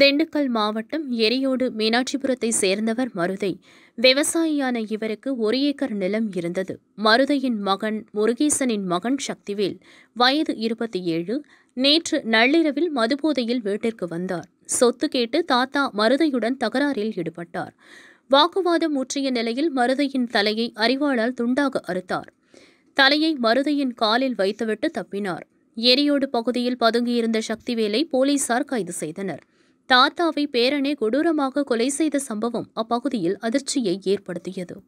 திண்டுக்கல் மாவட்டம் எரியோடு மீனாட்சிபுரத்தை சேர்ந்தவர் மருதை விவசாயியான இவருக்கு ஒரு ஏக்கர் நிலம் இருந்தது மருதையின் மகன் முருகேசனின் மகன் சக்திவேல் வயது இருபத்தி ஏழு நேற்று நள்ளிரவில் மதுபோதையில் வீட்டிற்கு வந்தார் சொத்து கேட்டு தாத்தா மருதையுடன் தகராறில் ஈடுபட்டார் வாக்குவாதம் முற்றிய நிலையில் மருதையின் தலையை அறிவாளால் துண்டாக அறுத்தார் தலையை மருதையின் காலில் வைத்துவிட்டு தப்பினார் எரியோடு பகுதியில் பதுங்கியிருந்த சக்திவேலை போலீசார் கைது செய்தனர் தாத்தாவை பேரனே கொடூரமாக கொலை செய்த சம்பவம் அப்பகுதியில் அதிர்ச்சியை ஏற்படுத்தியது